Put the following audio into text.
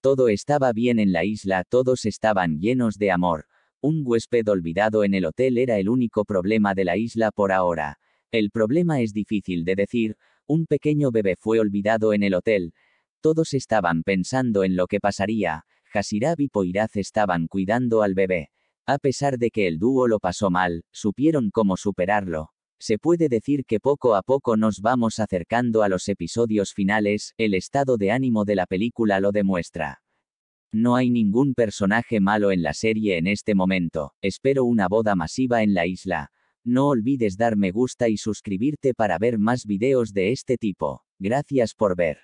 Todo estaba bien en la isla, todos estaban llenos de amor. Un huésped olvidado en el hotel era el único problema de la isla por ahora. El problema es difícil de decir, un pequeño bebé fue olvidado en el hotel. Todos estaban pensando en lo que pasaría. Hasirab y Poiraz estaban cuidando al bebé. A pesar de que el dúo lo pasó mal, supieron cómo superarlo. Se puede decir que poco a poco nos vamos acercando a los episodios finales, el estado de ánimo de la película lo demuestra. No hay ningún personaje malo en la serie en este momento, espero una boda masiva en la isla. No olvides dar me gusta y suscribirte para ver más videos de este tipo. Gracias por ver.